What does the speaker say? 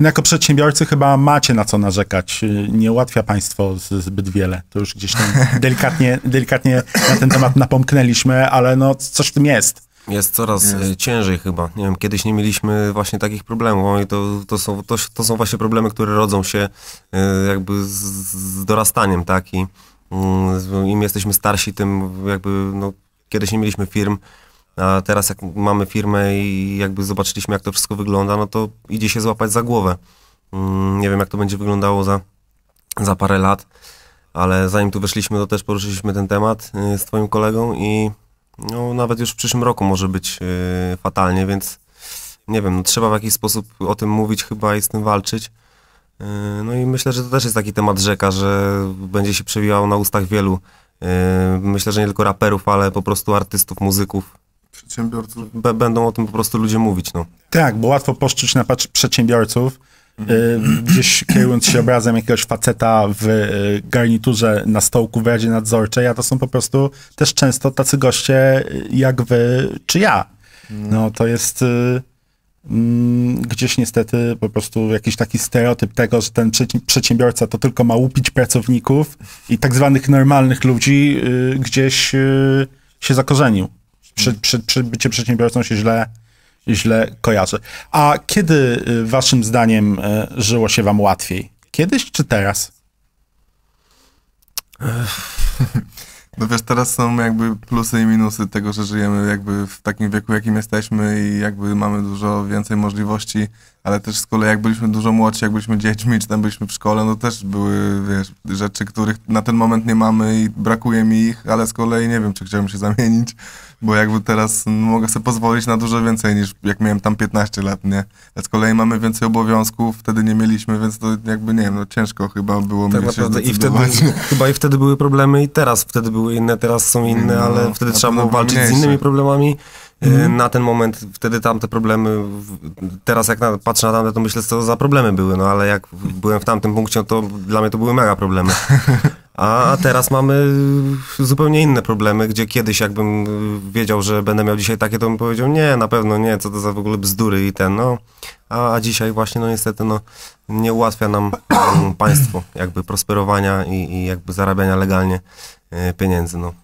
No jako przedsiębiorcy chyba macie na co narzekać. Nie ułatwia państwo zbyt wiele. To już gdzieś tam delikatnie, delikatnie na ten temat napomknęliśmy, ale no coś w tym jest. Jest coraz jest. E, ciężej chyba. Nie wiem, kiedyś nie mieliśmy właśnie takich problemów. I to, to, są, to, to są właśnie problemy, które rodzą się e, jakby z, z dorastaniem, tak? I mm, im jesteśmy starsi, tym jakby no, kiedyś nie mieliśmy firm, a teraz jak mamy firmę i jakby zobaczyliśmy, jak to wszystko wygląda, no to idzie się złapać za głowę. Mm, nie wiem, jak to będzie wyglądało za, za parę lat, ale zanim tu weszliśmy, to też poruszyliśmy ten temat y, z twoim kolegą i no, nawet już w przyszłym roku może być y, fatalnie, więc nie wiem, no, trzeba w jakiś sposób o tym mówić chyba i z tym walczyć. Y, no i myślę, że to też jest taki temat rzeka, że będzie się przewijał na ustach wielu. Myślę, że nie tylko raperów, ale po prostu artystów, muzyków, przedsiębiorców. będą o tym po prostu ludzie mówić, no. Tak, bo łatwo poszczuć na przedsiębiorców, mhm. Y, gdzieś kierując się obrazem jakiegoś faceta w y, garniturze na stołku w Radzie Nadzorczej, a to są po prostu też często tacy goście y, jak wy czy ja. No, no to jest mm, gdzieś niestety po prostu jakiś taki stereotyp tego, że ten przedsiębiorca to tylko ma łupić pracowników i tak zwanych normalnych ludzi gdzieś się zakorzenił przy, przy, przy bycie przedsiębiorcą się źle, źle kojarzy. A kiedy y, waszym zdaniem y, żyło się wam łatwiej? Kiedyś czy teraz? No wiesz, teraz są jakby plusy i minusy tego, że żyjemy jakby w takim wieku, jakim jesteśmy i jakby mamy dużo więcej możliwości, ale też z kolei jak byliśmy dużo młodsi, jak byliśmy dziećmi, czy tam byliśmy w szkole, no też były, wiesz, rzeczy, których na ten moment nie mamy i brakuje mi ich, ale z kolei nie wiem, czy chciałbym się zamienić, bo jakby teraz mogę sobie pozwolić na dużo więcej niż jak miałem tam 15 lat, nie? A z kolei mamy więcej obowiązków, wtedy nie mieliśmy, więc to jakby, nie wiem, no ciężko chyba było tak mi się naprawdę. I wtedy, chyba i wtedy były problemy i teraz wtedy były były inne, teraz są inne, no, ale wtedy trzeba było walczyć z innymi problemami. E, mhm. Na ten moment wtedy tamte problemy, teraz jak na, patrzę na tamte, to myślę, co za problemy były, no ale jak byłem w tamtym punkcie, no to dla mnie to były mega problemy. A teraz mamy zupełnie inne problemy, gdzie kiedyś jakbym wiedział, że będę miał dzisiaj takie, to bym powiedział, nie, na pewno nie, co to za w ogóle bzdury i ten, no. A, a dzisiaj właśnie, no niestety, no, nie ułatwia nam mm, państwu państwo jakby prosperowania i, i jakby zarabiania legalnie e, pieniędzy, no.